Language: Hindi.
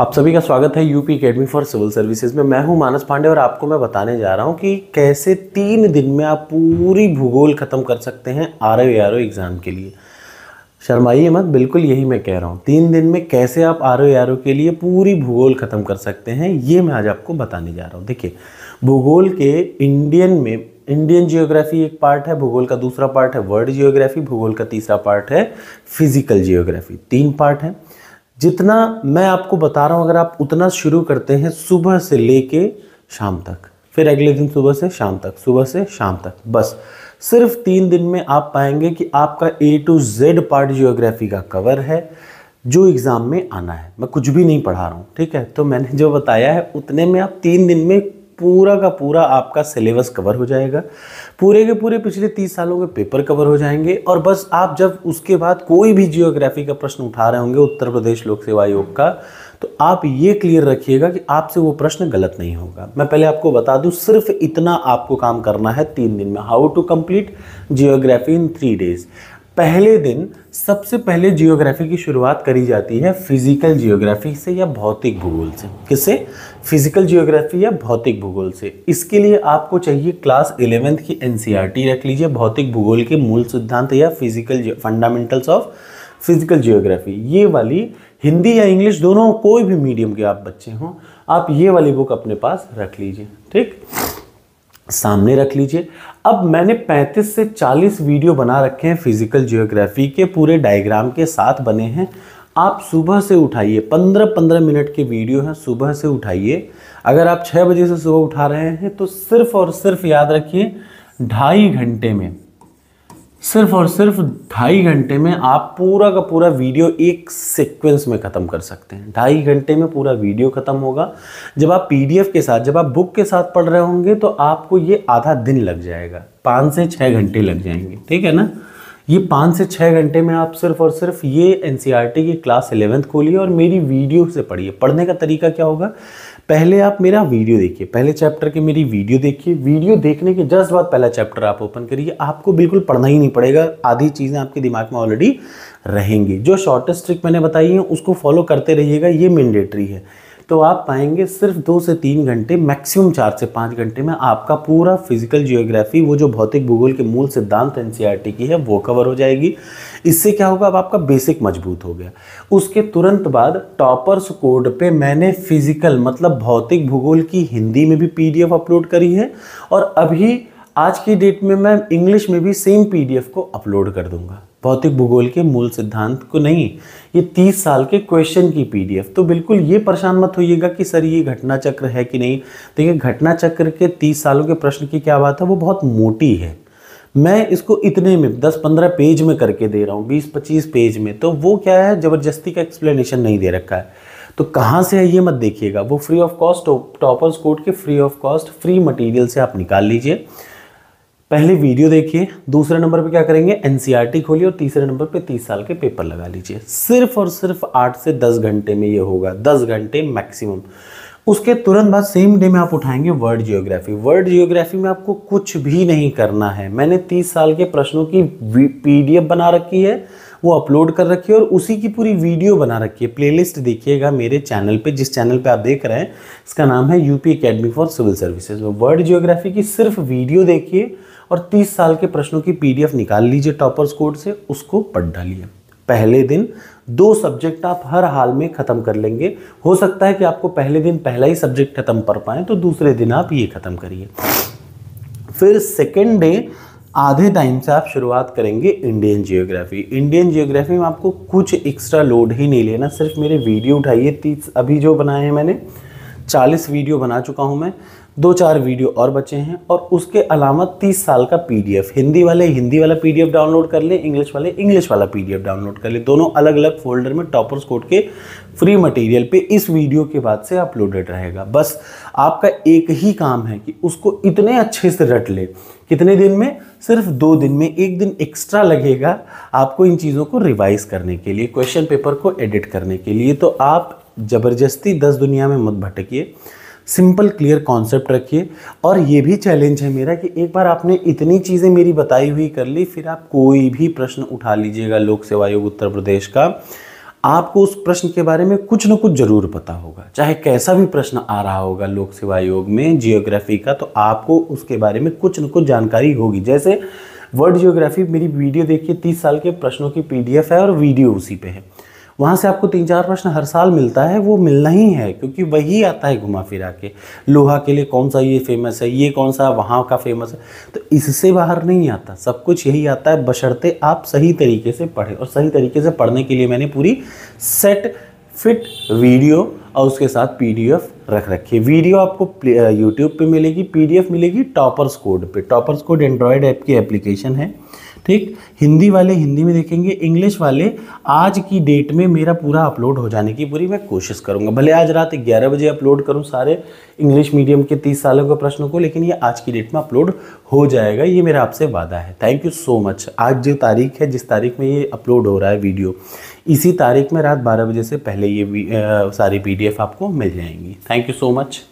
आप सभी का स्वागत है UP academy for civil services में मैं हूं मानस पांडे और आपको मैं बताने जा रहा हूं कि कैसे तीन दिन में आप पूरी भूगोल ख़त्म कर सकते हैं R O R O exam के लिए शर्माइए मत बिल्कुल यही मैं कह रहा हूं तीन दिन में कैसे आप आर ओ आर ओ के लिए पूरी भूगोल ख़त्म कर सकते हैं ये मैं आज आपको बताने जा रहा हूँ देखिए भूगोल के इंडियन में इंडियन जियोग्राफी एक पार्ट है भूगोल का दूसरा पार्ट है वर्ल्ड जियोग्राफी भूगोल का तीसरा पार्ट है फिजिकल जियोग्राफी तीन पार्ट है जितना मैं आपको बता रहा हूँ अगर आप उतना शुरू करते हैं सुबह से लेके शाम तक फिर अगले दिन सुबह से शाम तक सुबह से शाम तक बस सिर्फ तीन दिन में आप पाएंगे कि आपका A to Z part geography का कवर है जो एग्ज़ाम में आना है मैं कुछ भी नहीं पढ़ा रहा हूँ ठीक है तो मैंने जो बताया है उतने में आप तीन दिन में पूरा का पूरा आपका सिलेबस कवर हो जाएगा पूरे के पूरे पिछले तीस सालों के पेपर कवर हो जाएंगे और बस आप जब उसके बाद कोई भी जियोग्राफी का प्रश्न उठा रहे होंगे उत्तर प्रदेश लोक सेवा आयोग का तो आप ये क्लियर रखिएगा कि आपसे वो प्रश्न गलत नहीं होगा मैं पहले आपको बता दूं सिर्फ इतना आपको काम करना है तीन दिन में how to complete geography in three days पहले दिन सबसे पहले जियोग्राफी की शुरुआत करी जाती है फिजिकल जियोग्राफी से या भौतिक भूगोल से किससे फिजिकल जियोग्राफी या भौतिक भूगोल से इसके लिए आपको चाहिए क्लास इलेवेंथ की एन e रख लीजिए भौतिक भूगोल के मूल सिद्धांत या physical fundamentals of physical geography ये वाली हिंदी या इंग्लिश दोनों कोई भी मीडियम के आप बच्चे हों आप ये वाली बुक अपने पास रख लीजिए ठीक सामने रख लीजिए अब मैंने 35 से 40 वीडियो बना रखे हैं फिजिकल जियोग्राफी के पूरे डायग्राम के साथ बने हैं आप सुबह से उठाइए 15-15 मिनट के वीडियो हैं सुबह से उठाइए अगर आप 6 बजे से सुबह उठा रहे हैं तो सिर्फ और सिर्फ याद रखिए ढाई घंटे में सिर्फ और सिर्फ ढाई घंटे में आप पूरा का पूरा वीडियो एक सीक्वेंस में ख़त्म कर सकते हैं ढाई घंटे में पूरा वीडियो ख़त्म होगा जब आप पीडीएफ के साथ जब आप बुक के साथ पढ़ रहे होंगे तो आपको ये आधा दिन लग जाएगा पाँच से छः घंटे लग जाएंगे ठीक है ना ये पाँच से छः घंटे में आप सिर्फ और सिर्फ ये एन e की क्लास एलेवेंथ खोलिए और मेरी वीडियो से पढ़िए पढ़ने का तरीका क्या होगा पहले आप मेरा वीडियो देखिए पहले चैप्टर की मेरी वीडियो देखिए वीडियो देखने के जस्ट बाद पहला चैप्टर आप ओपन करिए आपको बिल्कुल पढ़ना ही नहीं पड़ेगा आधी चीज़ें आपके दिमाग में ऑलरेडी रहेंगी जो शॉर्टेस्ट ट्रिक मैंने बताई है उसको फॉलो करते रहिएगा ये मैंडेटरी है तो आप पाएंगे सिर्फ दो से तीन घंटे मैक्सिमम चार से पाँच घंटे में आपका पूरा फिजिकल जियोग्राफी वो जो भौतिक भूगोल के मूल सिद्धांत एन e की है वो कवर हो जाएगी इससे क्या होगा अब आपका बेसिक मजबूत हो गया उसके तुरंत बाद टॉपर्स कोड पे मैंने फिजिकल मतलब भौतिक भूगोल की हिंदी में भी पी अपलोड करी है और अभी आज की डेट में मैं इंग्लिश में भी सेम पीडीएफ को अपलोड कर दूंगा भौतिक भूगोल के मूल सिद्धांत को नहीं ये तीस साल के क्वेश्चन की पीडीएफ तो बिल्कुल ये परेशान मत होइएगा कि सर ये घटना चक्र है कि नहीं देखिए घटना चक्र के तीस सालों के प्रश्न की क्या बात है वो बहुत मोटी है मैं इसको इतने में दस पंद्रह पेज में करके दे रहा हूँ बीस पच्चीस पेज में तो वो क्या है ज़बरदस्ती का एक्सप्लेनेशन नहीं दे रखा है तो कहाँ से है ये मत देखिएगा वो free of cost toppers code के free of cost free material से आप निकाल लीजिए पहले वीडियो देखिए दूसरे नंबर पे क्या करेंगे एनसीईआरटी e खोलिए और तीसरे नंबर पे तीस साल के पेपर लगा लीजिए सिर्फ और सिर्फ आठ से दस घंटे में ये होगा दस घंटे मैक्सिमम उसके तुरंत बाद सेम डे में आप उठाएंगे वर्ल्ड जियोग्राफी वर्ल्ड जियोग्राफी में आपको कुछ भी नहीं करना है मैंने तीस साल के प्रश्नों की पी बना रखी है वो अपलोड कर रखी है और उसी की पूरी वीडियो बना रखी है प्लेलिस्ट देखिएगा मेरे चैनल पे जिस चैनल पे आप देख रहे हैं इसका नाम है UP academy for civil services world geography की सिर्फ वीडियो देखिए और तीस साल के प्रश्नों की पीडीएफ निकाल लीजिए टॉपर्स कोड से उसको पढ़ डालिए पहले दिन दो सब्जेक्ट आप हर हाल में ख़त्म कर लेंगे हो सकता है कि आपको पहले दिन पहला ही सब्जेक्ट ख़त्म कर पाएँ तो दूसरे दिन आप ये ख़त्म करिए फिर सेकेंड डे आधे टाइम से आप शुरुआत करेंगे इंडियन जियोग्राफी इंडियन जियोग्राफी में आपको कुछ एक्स्ट्रा लोड ही नहीं लेना सिर्फ मेरे वीडियो उठाइए तीस अभी जो बनाए हैं मैंने चालीस वीडियो बना चुका हूँ मैं दो चार वीडियो और बचे हैं और उसके अलावा तीस साल का पीडीएफ हिंदी वाले हिंदी वाला पीडीएफ डाउनलोड कर लें इंग्लिश वाले इंग्लिश वाला पीडीएफ डाउनलोड कर लें दोनों अलग अलग फोल्डर में टॉपर्स कोड के फ्री मटेरियल पे इस वीडियो के बाद से अपलोडेड रहेगा बस आपका एक ही काम है कि उसको इतने अच्छे से रट ले कितने दिन में सिर्फ दो दिन में एक दिन एक्स्ट्रा लगेगा आपको इन चीज़ों को रिवाइज करने के लिए क्वेश्चन पेपर को एडिट करने के लिए तो आप ज़बरदस्ती दस दुनिया में मत भटकिए सिंपल क्लियर कॉन्सेप्ट रखिए और ये भी चैलेंज है मेरा कि एक बार आपने इतनी चीज़ें मेरी बताई हुई कर ली फिर आप कोई भी प्रश्न उठा लीजिएगा लोक सेवा आयोग उत्तर प्रदेश का आपको उस प्रश्न के बारे में कुछ ना कुछ ज़रूर पता होगा चाहे कैसा भी प्रश्न आ रहा होगा लोक सेवा आयोग में जियोग्राफी का तो आपको उसके बारे में कुछ न कुछ जानकारी होगी जैसे वर्ल्ड जियोग्राफी मेरी वीडियो देखिए तीस साल के प्रश्नों की पीडीएफ है और वीडियो उसी पे है वहाँ से आपको तीन चार प्रश्न हर साल मिलता है वो मिलना ही है क्योंकि वही आता है घुमा फिरा के लोहा के लिए कौन सा ये फेमस है ये कौन सा वहाँ का फेमस है तो इससे बाहर नहीं आता सब कुछ यही आता है बशर्ते आप सही तरीके से पढ़ें और सही तरीके से पढ़ने के लिए मैंने पूरी सेट फिट वीडियो और उसके साथ पीडीएफ रख रखी है वीडियो आपको यूट्यूब पे मिलेगी पीडीएफ मिलेगी टॉपर्स कोड पे टॉपर्स कोड एंड्रॉयड ऐप की एप्लीकेशन है ठीक हिंदी वाले हिंदी में देखेंगे इंग्लिश वाले आज की डेट में मेरा पूरा अपलोड हो जाने की पूरी मैं कोशिश करूँगा भले आज रात ग्यारह बजे अपलोड करूँ सारे इंग्लिश मीडियम के तीस सालों के प्रश्नों को लेकिन ये आज की डेट में अपलोड हो जाएगा ये मेरा आपसे वादा है थैंक यू सो मच आज जो तारीख है जिस तारीख में ये अपलोड हो रहा है वीडियो इसी तारीख में रात बारह बजे से पहले ये आ, सारी पी आपको मिल जाएंगी थैंक यू सो मच